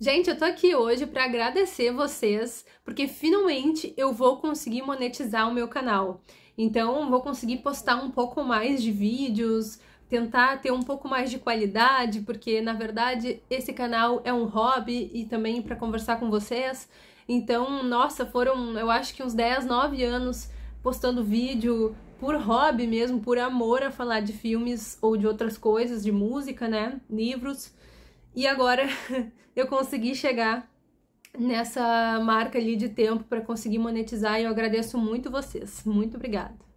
Gente, eu tô aqui hoje para agradecer vocês, porque finalmente eu vou conseguir monetizar o meu canal. Então, vou conseguir postar um pouco mais de vídeos, tentar ter um pouco mais de qualidade, porque na verdade esse canal é um hobby e também para conversar com vocês. Então, nossa, foram, eu acho que uns 10, 9 anos postando vídeo por hobby mesmo, por amor a falar de filmes ou de outras coisas, de música, né? Livros. E agora eu consegui chegar nessa marca ali de tempo para conseguir monetizar e eu agradeço muito vocês. Muito obrigada.